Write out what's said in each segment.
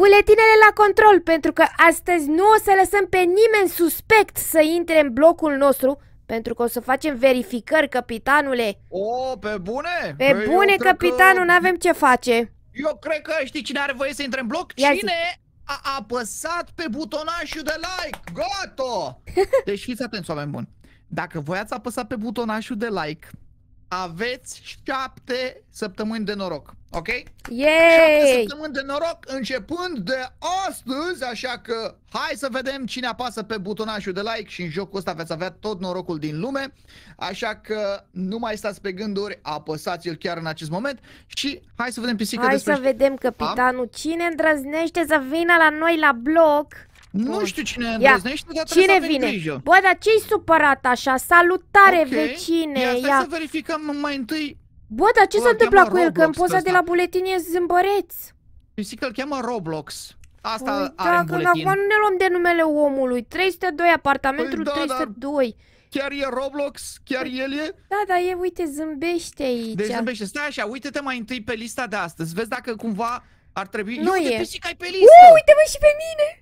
Buletinele la control, pentru că astăzi nu o să lăsăm pe nimeni suspect să intre în blocul nostru, pentru că o să facem verificări, capitanule. O, pe bune? Pe Băi, bune, capitanul, că... nu avem ce face. Eu cred că știi cine are voie să intre în bloc? Ia cine zi. a apăsat pe butonașul de like? Gato! Deci fiți atenți, oameni buni. Dacă voi ați apăsat pe butonașul de like, aveți șapte săptămâni de noroc, ok? Yay! Șapte săptămâni de noroc începând de astăzi, așa că hai să vedem cine apasă pe butonașul de like și în jocul ăsta veți avea tot norocul din lume, așa că nu mai stați pe gânduri, apăsați-l chiar în acest moment și hai să vedem pisica Hai să vedem capitanul, cine îndrăznește să vină la noi la bloc? Nu știu cine îndrăznește, dar cine trebuie vine? să avem grijă. Bă, dar ce-i supărat așa? Salutare, okay. vecine! Ia, Ia. să verificăm mai întâi. Bă, dar ce s-a întâmplat cu el? că în poza de la buletin e zâmbăreț. zic că îl cheamă Roblox. Asta păi, are da, în buletin. Acum nu ne luăm de numele omului. 302, apartamentul păi, da, 302. Dar... Chiar e Roblox? Chiar păi el e? Da, da, e, uite, zâmbește aici. Deci zâmbește. Stai așa, uite-te mai întâi pe lista de astăzi. Vezi dacă cumva ar trebui... Nu Ia, uite, e. Uite, pisica e pe listă. Uh, uite-mă și pe mine!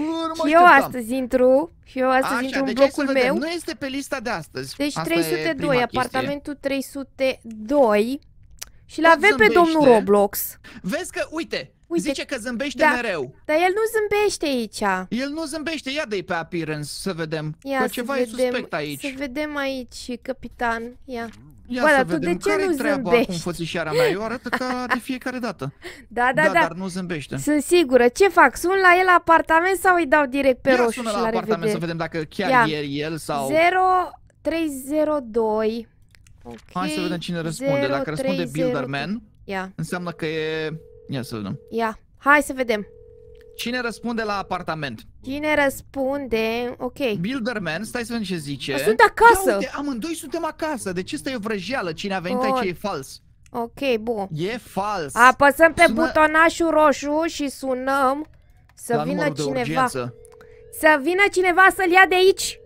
Nu și eu astăzi intru, și eu astăzi Așa, intru în deci blocul meu. Nu este pe lista de astăzi. Deci Asta 302, apartamentul 302. Și-l avem pe domnul Roblox. Vezi că, uite, Uite, Zice că zâmbește da, mereu. Dar el nu zâmbește aici. El nu zâmbește, ia de pe appearance să vedem. Ia, că ceva vedem, e suspect aici. Să vedem aici, capitan. Ia. Ia Bă, să tu vedem de ce care nu treaba zâmbești? acum fățișarea mea. Eu arată ca de fiecare dată. Da, da, da, da. dar nu zâmbește. Sunt sigură. Ce fac? Sun la el apartament sau îi dau direct pe Ia roșu sună și la, la apartament revedere? să vedem dacă chiar Ia. e el sau... 0302. Okay. Hai să vedem cine răspunde. dacă răspunde 3, Builderman, Ia. înseamnă că e... Ia să vedem. Ia. Hai să vedem. Cine răspunde la apartament? Cine răspunde? Ok. Builderman, stai să vedem ce zice. Sunt acasă! uite, amândoi suntem acasă, deci ce stai o vrăjeală. Cine a venit oh. aici e fals. Ok, bun. E fals. Apăsăm pe Sună... butonașul roșu și sunăm să la vină cineva. Să vină cineva să-l ia de aici.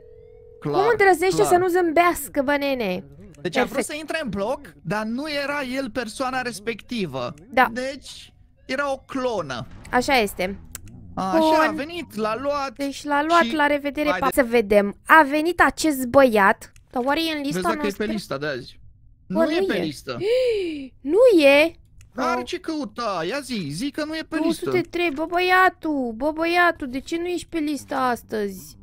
Clar, Cum îndrăzește să nu zâmbească, bă, nene? Deci Perfect. a vrut să intre în bloc, dar nu era el persoana respectivă. Da. Deci era o clonă. Așa este. Așa, Bun. a venit, l-a luat. Deci l-a luat, și... la revedere, Haide. pa. Să vedem. A venit acest băiat. Dar oare e în lista Vezi dacă e pe lista de azi. Bă, nu, nu e, pe listă. Nu e? Dar oh. ce căuta? Ia zi, zi că nu e pe 203. listă. 203, bă băiatul, bă băiatul, de ce nu ești pe listă astăzi?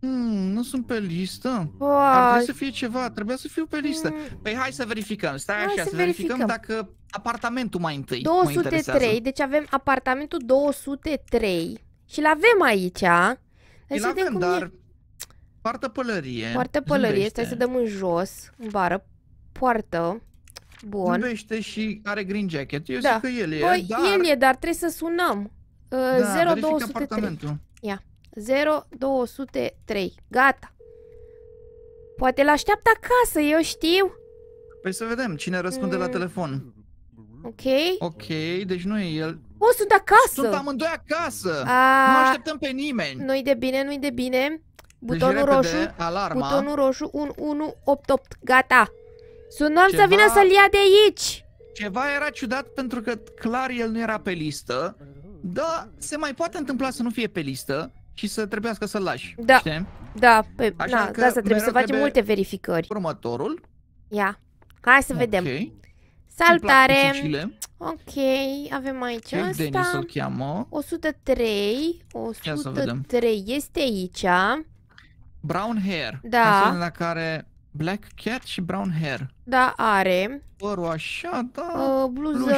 Hmm, nu sunt pe listă. Bă. Ar trebui să fie ceva, trebuia să fiu pe listă. hmm. Păi hai să verificăm, stai hai așa, să, să verificăm. verificăm dacă apartamentul mai întâi. 203, deci avem apartamentul 203 și l-avem aici. Îl l-avem, cum dar e. poartă pălărie. Poartă pălărie, zâmbește. stai să dăm în jos, în bară, poartă. Bun. Zâmbește și are green jacket. Eu da. zic că el e, Băi, dar... el e, dar trebuie să sunăm. Da, uh, da, 0203. Ia. 0203. Gata. Poate l-așteaptă acasă, eu știu. Păi să vedem cine răspunde mm. la telefon. Ok. Ok, deci nu e el. O, oh, sunt acasă! Sunt amândoi acasă! A... Ah. Nu așteptăm pe nimeni! Nu-i de bine, nu-i de bine. Deci butonul deci, roșu, alarma. butonul roșu, 1188, gata. Sunăm Ceva... să vină să-l ia de aici! Ceva era ciudat pentru că clar el nu era pe listă, Da, se mai poate întâmpla să nu fie pe listă și să trebuiască să-l lași. Da, știi? da, pe, Așa na, da, să trebuie să facem trebuie multe verificări. Următorul. Ia, hai să okay. vedem. Salutare! Ok, avem aici Craig asta. Dennis îl cheamă. 103. 103 este aici. Brown hair. Da. la care black cat și brown hair. Da, are. Părul așa, da. Uh, bluză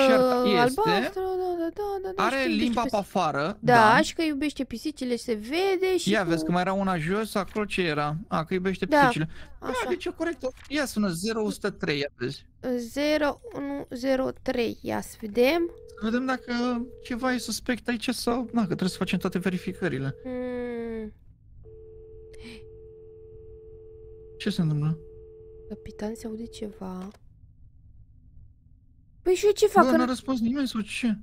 albastră, da da, da, da. Are limba pe afară. Da, da, și că iubește pisicile, se vede și Ia, cu... vezi că mai era una jos, acolo ce era? A, că iubește da. pisicile. Da, așa. deci e corect. Ia sună 0103, ia vezi. 0103, ia să vedem. Să vedem dacă ceva e suspect aici sau... Da, că trebuie să facem toate verificările. hmm. Ce se întâmplă? Capitan, se aude ceva. Păi și eu ce fac? Bă, da, n-a răspuns nimeni sau ce?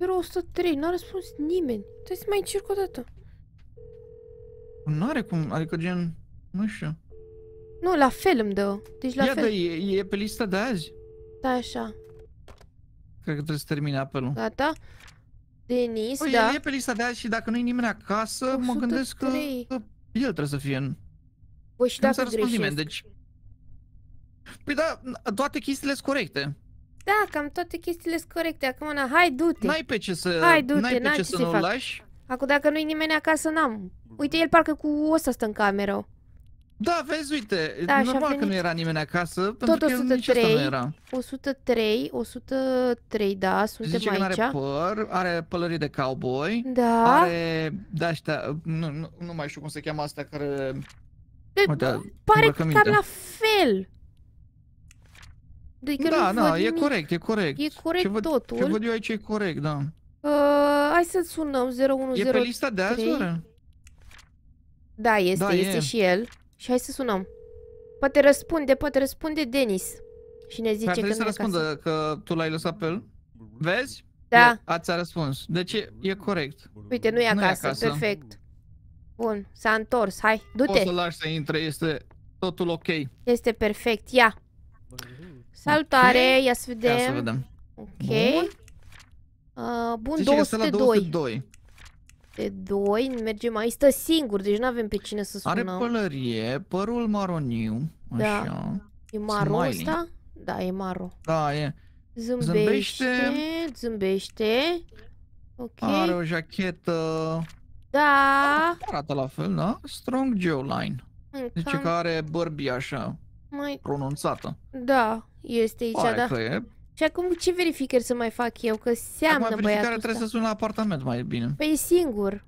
Era 103, n-a răspuns nimeni. Trebuie să mai încerc o dată. Nu are cum, adică gen, nu știu. Nu, la fel îmi dă. Deci la Ia, fel. e, e pe lista de azi. Da, așa. Cred că trebuie să termine apelul. Gata. Denis, păi, da. e pe lista de azi și dacă nu-i nimeni acasă, 103. mă gândesc că, că el trebuie să fie în... Păi și dacă greșesc. Nimeni, deci... Păi da, toate chestiile sunt corecte. Da, cam toate chestiile sunt corecte. Acum, na, hai, du-te. N-ai pe ce să, hai, du-te, n-ai pe ce, ce să nu lași. Acum, dacă nu-i nimeni acasă, n-am. Uite, el parcă cu ăsta stă în cameră. Da, vezi, uite, da, normal că nu era nimeni acasă, Tot pentru 103, că nici nu era. 103, 103, da, suntem Zice aici. Că are păr, are pălării de cowboy, da. are de-astea, nu, nu, nu mai știu cum se cheamă astea care... Uite, pare cam la fel. Adică da, da, da e nimic. corect, e corect. E corect ce văd, totul. Ce văd eu aici e corect, da. Uh, hai să sunăm 0103. E pe lista de azi, oră? Da, este, da, este e. și el. Și hai să sunăm. Poate răspunde, poate răspunde Denis. Și ne zice păi, că trebuie să răspundă acasă. că tu l-ai lăsat pe el. Vezi? Da. E, ați a răspuns. Deci e, corect. Uite, nu e acasă, nu e acasă. perfect. Bun, s-a întors. Hai, du-te. Poți să lași să intre, este totul ok. Este perfect. Ia. Salutare, okay. ia să vedem. Ia să vedem. Ok. Bun, uh, bun 202. Că 202. Pe 2, mergem aici, stă singur, deci nu avem pe cine să sunăm. Are pălărie, părul maroniu, da. așa. E maro ăsta? Da, e maro. Da, e. Zâmbește, zâmbește. zâmbește. Ok. Are o jachetă. Da. Arată la fel, da? Strong jawline. Cam... Zice că are bărbi așa mai... pronunțată. Da. Este aici, Oare da. Și acum ce verificări să mai fac eu? Că seamnă acum, băiatul ăsta. trebuie să sun la apartament mai bine. Păi e singur.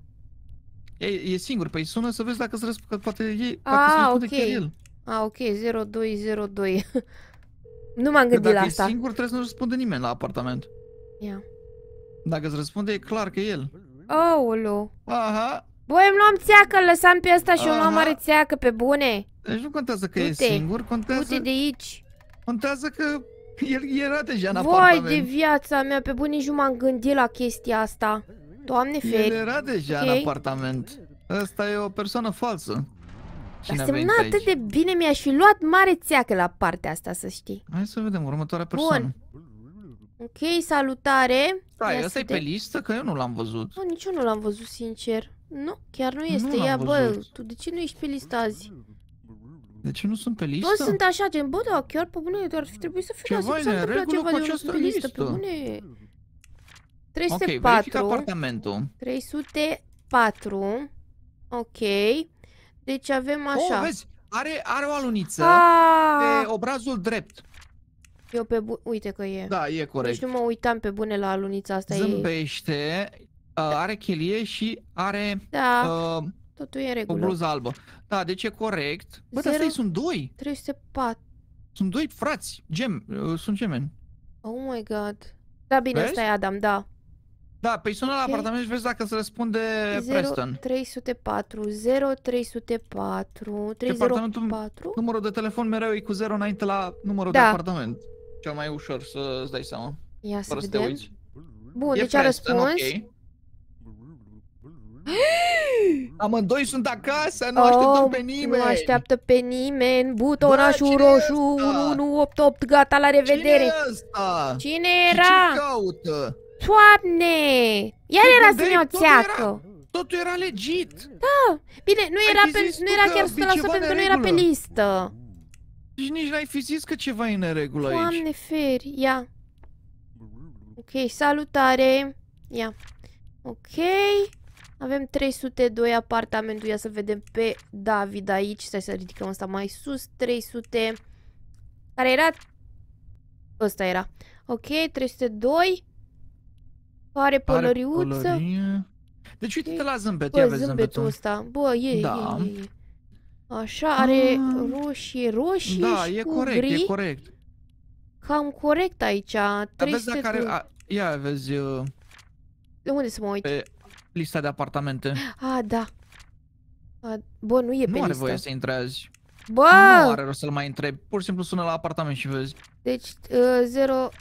E, e singur, păi sună să vezi dacă se răspunde, poate, e, poate A, ah, ok. răspunde okay. chiar el. A, ah, ok, 0202. nu m-am păi gândit la asta. e singur, trebuie să nu răspunde nimeni la apartament. Ia. Yeah. Dacă îți răspunde, e clar că e el. Aolo. Aha. Băi, îmi luam țeacă, lăsam pe asta și Aha. o luam mare țeacă, pe bune. Deci nu contează că Uite. e singur, contează... Uite de aici. Contează că el era deja în Voi apartament. Vai de viața mea, pe nici nu m-am gândit la chestia asta. Doamne feri. El era deja okay. în apartament. Asta e o persoană falsă. Cine Dar semna atât de bine, mi-aș fi luat mare țeacă la partea asta, să știi. Hai să vedem următoarea persoană. Bun. Ok, salutare. Stai, ăsta da, e pe listă? Că eu nu l-am văzut. Nu, nici eu nu l-am văzut, sincer. Nu, chiar nu este. Nu Ia, văzut. bă, tu de ce nu ești pe listă azi? De ce nu sunt pe listă? Toți sunt așa, gen, bă, da, chiar pe bune, doar fi trebuit să fie ceva, să întâmplat ceva de regulă sunt pe listă, pe bune. 304. Ok, apartamentul. 304. Ok. Deci avem oh, așa. Oh, vezi, are, are o aluniță Aaaa! Ah! pe obrazul drept. Eu pe bu uite că e. Da, e corect. Deci nu mă uitam pe bune la alunița asta. Zâmbește, e... Uh, are chelie și are... Da, uh, totul e în regulă. O bluză albă. Da, deci e corect. Bă, dar stai, sunt doi. 304. Sunt doi frați, gem, uh, sunt gemeni. Oh my god. Da, bine, Vezi? ăsta e Adam, da. Da, păi sună okay. la apartament și vezi dacă se răspunde 0, Preston. 304, 0304, 304, Departamentul- 304. Numărul de telefon mereu e cu 0 înainte la numărul da. de apartament. Cel mai ușor să-ți dai seama, Ia să fără să te vedem. uiți. Bun, e deci Preston, a răspuns. Okay. Amândoi sunt acasă, nu oh, așteptăm pe nimeni. Nu așteaptă pe nimeni. Butonașul Bă, roșu, 1188, gata, la revedere. Cine asta? Cine era? Ce caută? Toamne! Iar ce era să ne o țeacă. Totul era legit. Da. Bine, nu era, pe, nu era chiar 100% pentru că nu era pe listă. Deci nici n-ai fi zis că ceva e în regulă aici. Doamne feri, ia. Ok, salutare. Ia. Ok. Avem 302 apartamentul, ia să vedem pe David aici, stai să ridicăm asta mai sus, 300, care era? Ăsta era. Ok, 302, are pălăriuță. deci uite-te la zâmbet, Bă, ia vezi zâmbetul ăsta. Bă, e, da. e, e, e. Așa, are A... Ah. roșie, roșie da, și e corect, gri. e corect. Cam corect aici. 300 Dar vezi dacă are... A, ia, vezi... Uh, De unde să mă uit? Pe lista de apartamente. A, da. A, bă, nu e nu pe Nu are voie să intre azi. Bă! Nu are rost să-l mai întrebi. Pur și simplu sună la apartament și vezi. Deci, uh,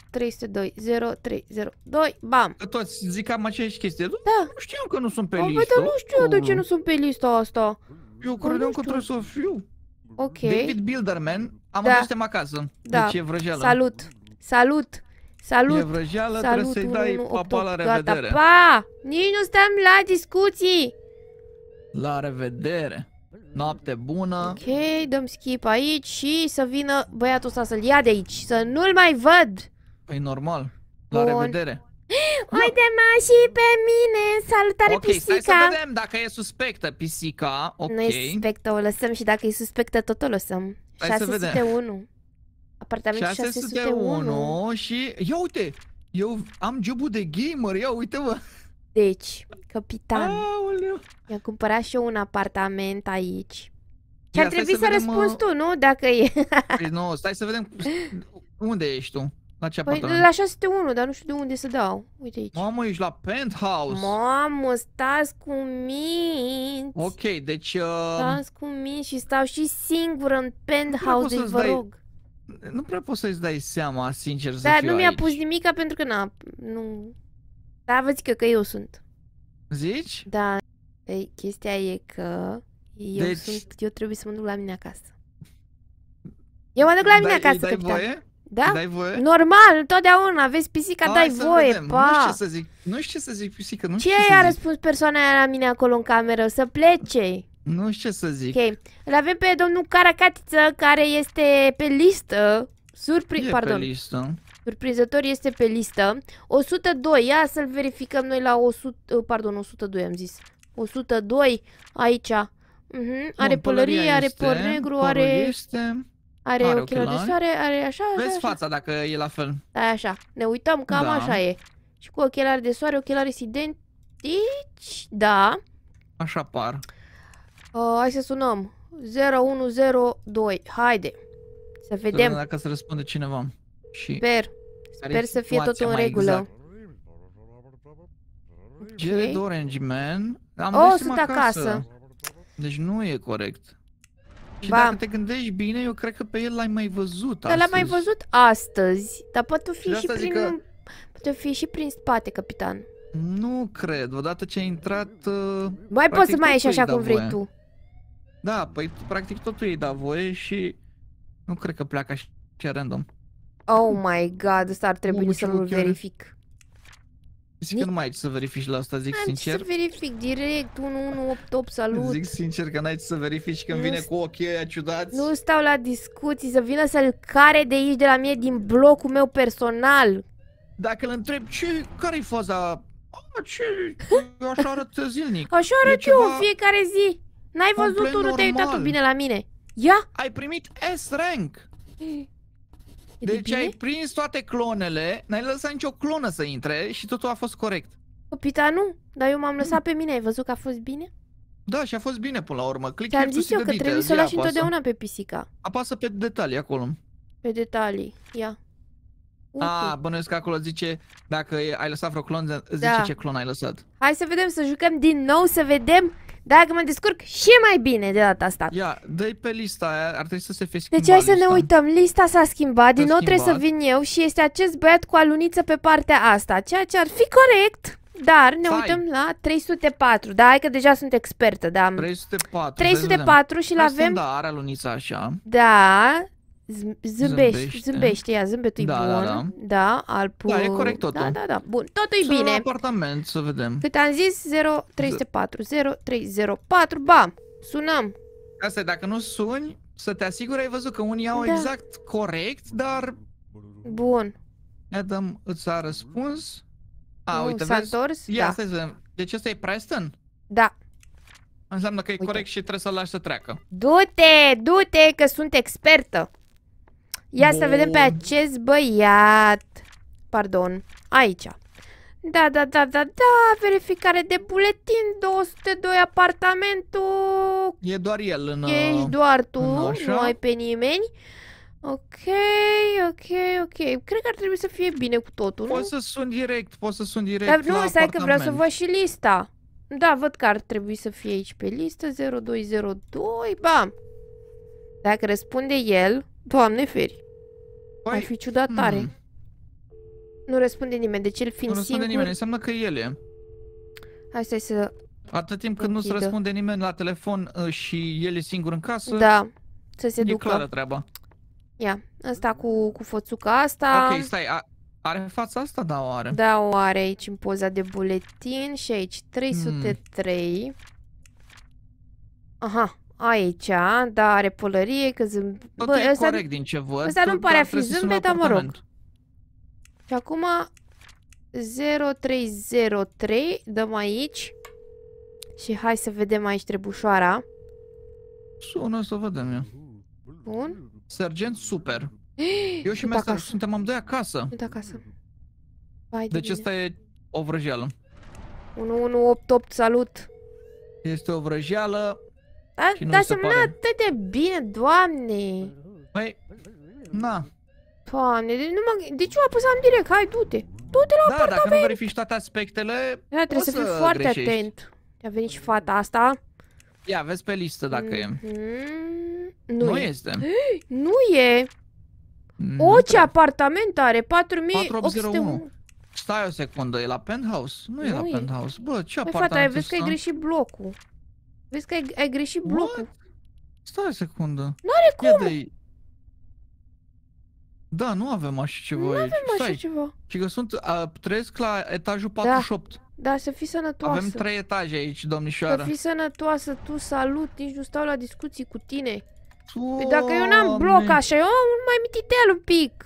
0302, 0302, bam! Că toți zic cam aceeași chestie. Da. Nu știu că nu sunt pe lista. listă. Bă, dar nu știu de ce nu sunt pe lista asta. Eu credeam că trebuie să fiu. Ok. David Bilderman, am da. suntem acasă. Deci da. Deci e vrăjeală. Salut! Salut! Salut! E vrăjeală, Salut, trebuie să-i dai papa la revedere. Gata, pa! Nici nu stăm la discuții! La revedere! Noapte bună! Ok, dăm skip aici și să vină băiatul ăsta să-l ia de aici, să nu-l mai văd! Păi normal, la Bun. revedere! Uite-mă și pe mine! Salutare, okay, pisica! Ok, să vedem dacă e suspectă pisica, ok. Nu e suspectă, o lăsăm și dacă e suspectă tot o lăsăm. Hai 601. Să vedem. Apartament 601. 601 și... Ia uite! Eu am jobul de gamer, ia uite-mă! Deci, capitan, i-am cumpărat și eu un apartament aici. Și ar trebui să, să răspunzi răspunzi uh, tu, nu? Dacă e... păi nu, stai să vedem unde ești tu. La ce păi, apartament? la 601, dar nu știu de unde să dau. Uite aici. Mamă, ești la penthouse. Mamă, stați cu minți. Ok, deci... Uh... Stați cu minți și stau și singură în penthouse, deci vă dai... rog nu prea poți să-ți dai seama, sincer, să Dar nu mi-a pus nimica pentru că n-a... Nu... Da, vă zic că, că eu sunt. Zici? Da. Ei, păi, chestia e că eu deci... sunt... Eu trebuie să mă duc la mine acasă. Eu mă duc la mine dai, acasă, dai capitan. Voie? Da? Dai voie? Normal, întotdeauna, vezi pisica, A, dai voie, vedem. pa. Nu știu ce să zic, nu știu ce să zic pisica. nu ce știu ce i-a răspuns persoana aia la mine acolo în cameră? Să plece. Nu știu ce să zic. Ok. Îl avem pe domnul Caracatiță, care este pe listă. Surpri... E Pardon. pe listă. Surprizător este pe listă. 102. Ia să-l verificăm noi la 100... Pardon, 102 am zis. 102 aici. Mm -hmm. Are Bun, pălărie, are păr negru, are... Este, are, are ochelari de soare, are așa... Vezi așa. fața dacă e la fel. Da, așa. Ne uităm, cam da. așa e. Și cu ochelari de soare, ochelari identici, da. Așa par. Uh, hai să sunăm. 0102. Haide. Să vedem. dacă să răspunde cineva. Și Sper. Sper să fie totul în regulă. Exact. Okay. Orange Man. Am oh, sunt acasă. acasă. Deci nu e corect. Și Va. dacă te gândești bine, eu cred că pe el l-ai mai văzut Dar l-am mai văzut astăzi, dar poate fi și, și prin... Că... Poate fi și prin spate, capitan. Nu cred, odată ce ai intrat... Uh, mai poți să mai ieși așa cum vrei voie. tu. Da, păi practic totul ei da voie și nu cred că pleacă așa random. Oh my god, asta ar trebui să-l verific. Zic Nic? că nu mai ai ce să verifici la asta, zic Am sincer. să verific direct, 1188, salut. Zic sincer că n-ai ce să verifici când nu vine cu ochii ăia ciudați. Nu stau la discuții, să vină să-l care de aici, de la mine, din blocul meu personal. Dacă îl întreb, ce, care-i faza? A, ce, așa arată zilnic. Așa arăt eu ceva... în fiecare zi. N-ai văzut tu, nu te-ai uitat tu bine la mine. Ia! Ai primit S-rank. Deci ai prins toate clonele, n-ai lăsat nicio clonă să intre și totul a fost corect. Pita, nu, dar eu m-am lăsat pe mine, ai văzut că a fost bine? Da, și a fost bine până la urmă. Click am zis eu că trebuie să o lași întotdeauna pe pisica. Apasă pe detalii acolo. Pe detalii, ia. A, bănuiesc că acolo zice dacă ai lăsat vreo clon, zice da. ce clon ai lăsat. Hai să vedem, să jucăm din nou, să vedem dacă mă descurc și mai bine de data asta. Ia, dă pe lista aia, ar trebui să se fie deci schimbat Deci hai să ne uităm, lista s-a schimbat, din nou trebuie să vin eu și este acest băiat cu aluniță pe partea asta, ceea ce ar fi corect. Dar ne uităm la 304. Da, hai că deja sunt expertă, da. 304. 304 și l avem. Da, are lunița așa. Da. Zâmbești, zâmbești, eh? ia, zâmbetul da, e da, bun, da, da. da alpul... Da, e corect totul. Da, da, da, bun, totul e bine. apartament, să vedem. Cât am zis, 0304, 0304, bam, sunăm. Asta e, dacă nu suni, să te asiguri, ai văzut că unii au da. exact corect, dar... Bun. Adam îți a răspuns. A, nu, uite, s-a întors? Ia, da. să vedem. Deci ăsta e Preston? Da. Înseamnă că e uite. corect și trebuie să-l lași să treacă. Du-te, du-te, că sunt expertă. Ia Bun. să vedem pe acest băiat. Pardon, aici. Da, da, da, da, da, verificare de buletin, 202 apartamentul. E doar el în... Ești uh, doar tu, nu ai pe nimeni. Ok, ok, ok. Cred că ar trebui să fie bine cu totul. Poți să sun direct, poți să sun direct Dar nu, stai că vreau să văd și lista. Da, văd că ar trebui să fie aici pe listă, 0202, bam. Dacă răspunde el, Doamne feri. Păi... Ar fi ciudat tare. Hmm. Nu răspunde nimeni, deci el fiind nu singur... Nu răspunde nimeni, înseamnă că el e. Hai stai să... Atât timp când nu se răspunde nimeni la telefon uh, și el e singur în casă... Da, să se ducă. E clară treaba. Ia, ăsta cu, cu foțuca asta... Ok, stai, a, are fața asta? Da, o are. Da, o are aici în poza de buletin și aici 303. Hmm. Aha, aici, da, are pălărie, că zâmbe... Bă, e ăsta... corect din ce văd. Ăsta nu pare a fi zâmbet, dar mă rog. Și acum 0303, dăm aici. Și hai să vedem aici trebușoara. Sună să vedem eu. Bun. Sergent super. Eu și Mester suntem amândoi acasă. Sunt acasă. Vai deci de asta e o vrăjeală. 1188, salut. Este o vrăjeală. Dar, și nu dar se semna atât de bine, doamne! Păi, na. Doamne, de, nu mă... ce o apăsam direct, hai, du-te! Du-te la apartament! Da, dacă nu verifici toate aspectele, da, trebuie să, să fii foarte atent. A venit și fata asta. Ia, vezi pe listă dacă mm -hmm. e. Mm-hmm. Nu, nu e. este. Hei, nu e. Nu o, ce apartament are? 4801. Stai o secundă, e la penthouse? Nu, nu e la penthouse. Bă, ce Băi, apartament fata, ai văzut că ai greșit blocul. Vezi că ai, ai greșit blocul. What? Stai o secundă. Nu are cum. de Da, nu avem așa ceva Nu avem așa Stai. ceva. Și că sunt, uh, trăiesc la etajul 48. Da. Da, să fii sănătoasă. Avem trei etaje aici, domnișoară. Să fii sănătoasă, tu salut, nici nu stau la discuții cu tine. Păi dacă eu n-am bloc așa, eu am mai mititel un pic.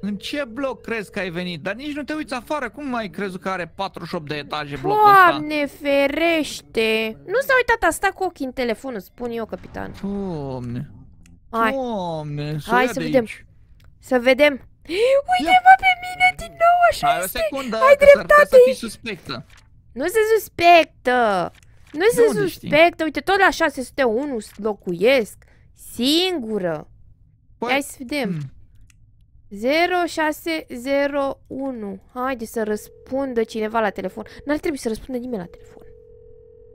În ce bloc crezi că ai venit? Dar nici nu te uiți afară, cum mai crezi că are 48 de etaje blocul ăsta? Doamne ferește! Nu s-a uitat asta cu ochii în telefon, îți spun eu, capitan. Doamne, Hai. doamne, să Hai să vedem. Aici. Să vedem. Uite-mă pe mine din nou, așa Hai este. secundă, ai dreptate. să suspectă. Nu se suspectă. Nu se suspectă. Știi? Uite, tot la 601 locuiesc. Singură. Păi... Hai să vedem. Hmm. 0601. Haide să răspundă cineva la telefon. N-ar trebui să răspundă nimeni la telefon.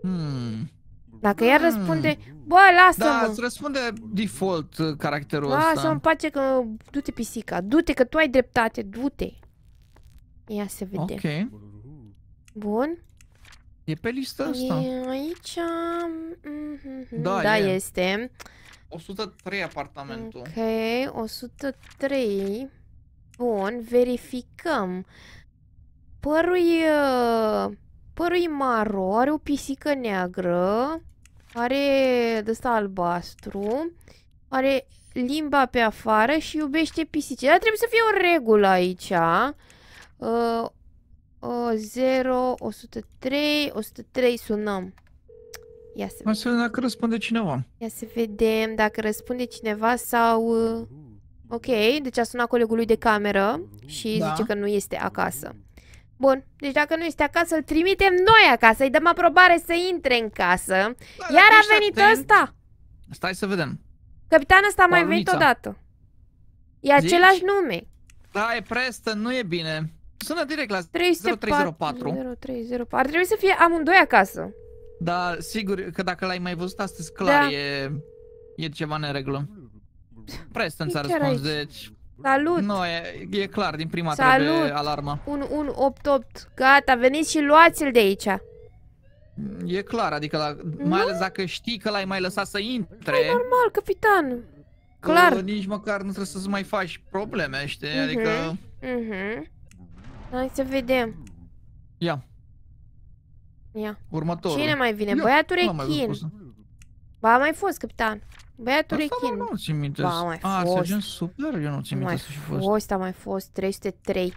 Hmm. Dacă ea hmm. răspunde, bă, lasă-mă. Da, îți răspunde default uh, caracterul lasă ăsta. Lasă-mă pace că du-te pisica, du-te că tu ai dreptate, du-te. Ia să vedem. Ok. Bun. E pe lista asta. E aici. Mm -hmm. Da, da e. este. 103 apartamentul. Ok, 103. Bun, verificăm. Părul e... Uh, părul e maro, are o pisică neagră, are de albastru, are limba pe afară și iubește pisici. Dar trebuie să fie o regulă aici. Uh, uh, 0, 103, 103 sunăm. Ia să vedem. să dacă răspunde cineva. Ia să vedem dacă răspunde cineva sau... Uh, ok, deci a sunat colegului de cameră și da. zice că nu este acasă. Bun, deci dacă nu este acasă, îl trimitem noi acasă, îi dăm aprobare să intre în casă. Da, Iar a venit atent. ăsta. Stai să vedem. Capitan ăsta a mai venit odată. E Zici? același nume. Da, e prestă, nu e bine. Sună direct la 304, 0304. Ar trebui să fie amândoi acasă. Dar sigur că dacă l-ai mai văzut astăzi, clar, da. e, e ceva nereglă. Preston ți-a răspuns, aici. deci... Salut! Nu, e, e clar, din prima Salut. trebuie alarma. 1188, gata, veniți și luați-l de aici. E clar, adică la, mai ales dacă știi că l-ai mai lăsat să intre. E păi, normal, capitan. Clar. Că nici măcar nu trebuie să-ți mai faci probleme, știi? Uh mhm, -huh. Adică... Uh mhm. -huh. Hai să vedem. Ia. Ia. Următorul. Cine mai vine? Băiatul Rechin. ba, a mai fost capitan. Băiatul Asta Rechin. nu nu-ți minte. Ba, a mai a, fost. sergent super? Eu nu ți minte să fi fost. Fost, a mai fost. 303.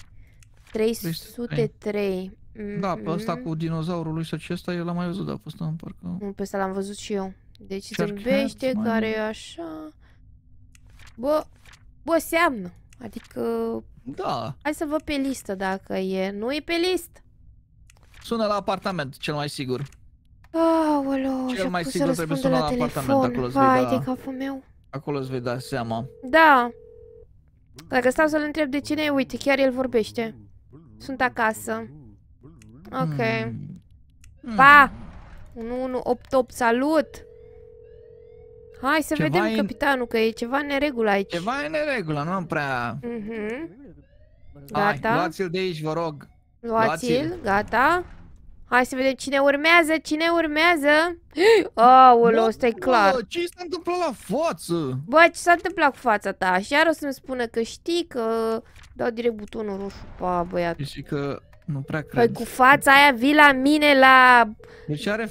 303. 303. Mm -hmm. Da, pe asta cu dinozaurul lui și acesta el l-am mai văzut, dar pe ăsta în parcă... Pe ăsta l-am văzut și eu. Deci Shark zâmbește, care e așa... Bă, bă, seamnă. Adică... Da. Hai să văd pe listă dacă e. Nu e pe listă. Sună la apartament, cel mai sigur. Aoleo, Cel mai sigur trebuie sună la, la apartament, acolo îți Vai, vei da... capul meu. Acolo îți vei da seama. Da. Dacă stau să-l întreb de cine e, uite, chiar el vorbește. Sunt acasă. Ok. Mm. Pa! 1188, salut! Hai să ceva vedem, e... capitanul, că e ceva în neregulă aici. Ceva e în neregulă, nu am prea... Mm -hmm. Gata. Hai, luați-l de aici, vă rog. Luați-l, gata. Hai să vedem cine urmează, cine urmează. Aoleu, ăsta e clar. Bă, ce s-a întâmplat la față? Bă, ce s-a întâmplat cu fața ta? Și iar o să-mi spună că știi că... Dau direct butonul roșu. pe băiat. Și că nu prea păi cred. Păi cu fața aia vii la mine la... Deci are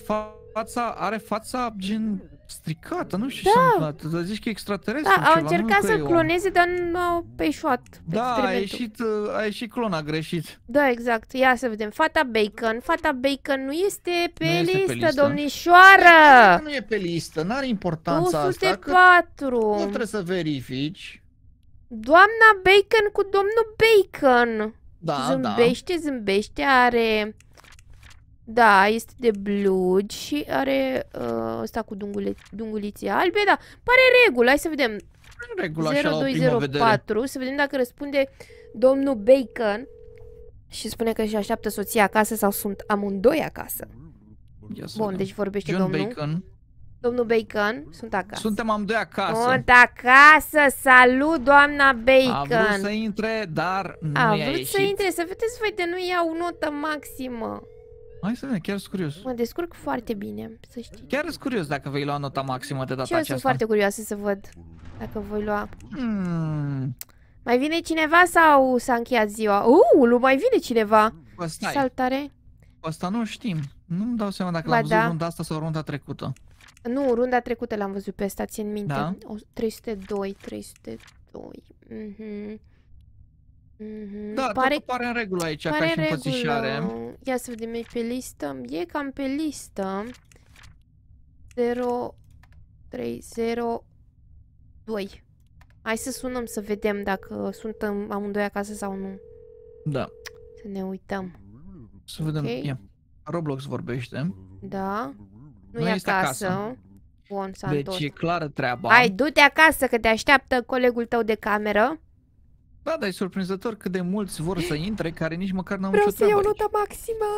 fața, are fața gen stricată, nu știu da. ce s-a întâmplat. Zici că e extraterestru Da, au încercat să cloneze, dar nu au peșuat Da, a ieșit, uh, a ieșit clona greșit. Da, exact. Ia să vedem. Fata Bacon. Fata Bacon nu este pe, nu listă, este pe listă, domnișoară! Nu e pe listă, n-are importanța 204. asta. Nu trebuie să verifici. Doamna Bacon cu domnul Bacon. Da, zâmbește, da. zâmbește, are... Da, este de blugi, și are uh, ăsta cu dungule, dunguliții albe, da. Pare regulă, hai să vedem. Regulă 0204, să vedem dacă răspunde domnul Bacon și spune că își așteaptă soția acasă sau sunt amândoi acasă. Yes, Bun, deci vorbește John domnul. Bacon. Domnul Bacon, sunt acasă. Suntem amândoi acasă. Sunt acasă, salut doamna Bacon. A vrut să intre, dar nu A vrut ieșit. să intre, să vedeți voi de nu iau notă maximă. Hai să vedem, chiar sunt curios. Mă descurc foarte bine, să știi. Chiar sunt curios dacă vei lua nota maximă de data aceasta. Și eu sunt foarte curioasă să văd dacă voi lua. Hmm. Mai vine cineva sau s-a încheiat ziua? Uuu, mai vine cineva. Bă, stai. Saltare. Asta nu știm. Nu-mi dau seama dacă l-am văzut da. runda asta sau runda trecută. Nu, runda trecută l-am văzut pe asta, țin minte. Da? O, 302, 302. Mhm. Mm Mm-hmm. Da, pare, pare în regulă aici, pare ca și în Ia să vedem, e pe listă? E cam pe listă. 0, 3, 0, 2. Hai să sunăm să vedem dacă suntem amândoi acasă sau nu. Da. Să ne uităm. Să vedem. Okay. Ia. Roblox vorbește. Da. Nu, nu e acasă. acasă. Bun, Deci e clară treaba. Hai, du-te acasă că te așteaptă colegul tău de cameră. Da, dar e surprinzător cât de mulți vor să intre care nici măcar n-au Vreau să iau nota maximă!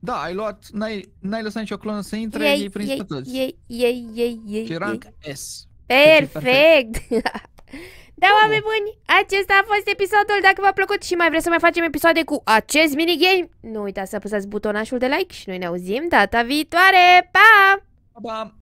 Da, ai luat, n-ai, n-ai lăsat nicio clonă să intre, ei, prins pe toți. Ei, ei, ei, ei, Și rank S. Perfect! da, oameni buni, acesta a fost episodul. Dacă v-a plăcut și mai vreți să mai facem episoade cu acest minigame, nu uitați să apăsați butonașul de like și noi ne auzim data viitoare. Pa! Pa! pa!